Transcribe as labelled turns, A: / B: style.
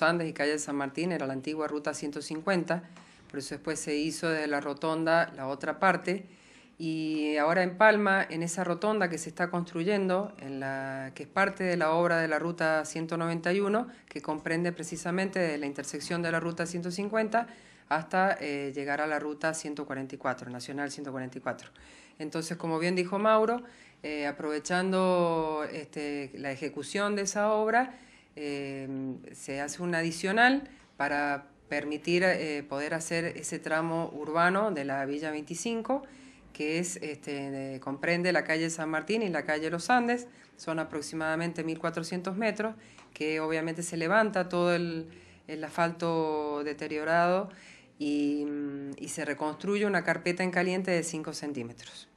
A: Andes y calle San Martín, era la antigua ruta 150, por eso después se hizo de la rotonda la otra parte. Y ahora en Palma, en esa rotonda que se está construyendo, la, que es parte de la obra de la Ruta 191, que comprende precisamente de la intersección de la Ruta 150 hasta eh, llegar a la Ruta 144, Nacional 144. Entonces, como bien dijo Mauro, eh, aprovechando este, la ejecución de esa obra, eh, se hace un adicional para permitir eh, poder hacer ese tramo urbano de la Villa 25, que es, este, comprende la calle San Martín y la calle Los Andes, son aproximadamente 1.400 metros, que obviamente se levanta todo el, asfalto deteriorado y, y se reconstruye una carpeta en caliente de 5 centímetros.